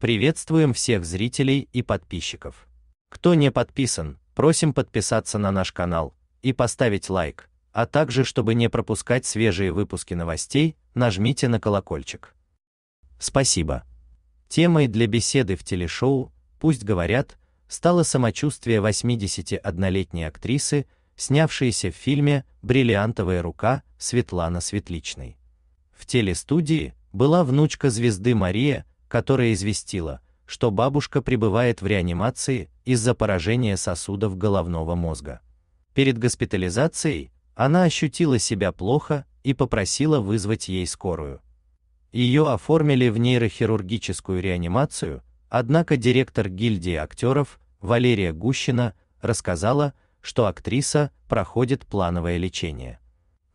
Приветствуем всех зрителей и подписчиков. Кто не подписан, просим подписаться на наш канал и поставить лайк, а также, чтобы не пропускать свежие выпуски новостей, нажмите на колокольчик. Спасибо. Темой для беседы в телешоу «Пусть говорят» стало самочувствие 81-летней актрисы, снявшейся в фильме «Бриллиантовая рука» Светлана Светличной. В телестудии была внучка звезды Мария, которая известила, что бабушка пребывает в реанимации из-за поражения сосудов головного мозга. Перед госпитализацией она ощутила себя плохо и попросила вызвать ей скорую. Ее оформили в нейрохирургическую реанимацию, однако директор гильдии актеров Валерия Гущина рассказала, что актриса проходит плановое лечение.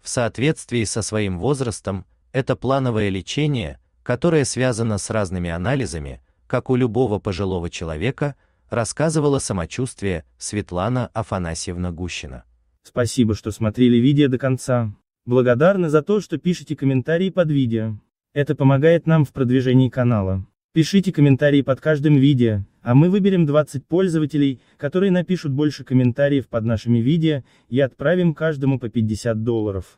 В соответствии со своим возрастом, это плановое лечение которая связана с разными анализами, как у любого пожилого человека, рассказывала самочувствие Светлана Афанасьевна Гущина. Спасибо, что смотрели видео до конца. Благодарны за то, что пишете комментарии под видео. Это помогает нам в продвижении канала. Пишите комментарии под каждым видео, а мы выберем 20 пользователей, которые напишут больше комментариев под нашими видео, и отправим каждому по 50 долларов.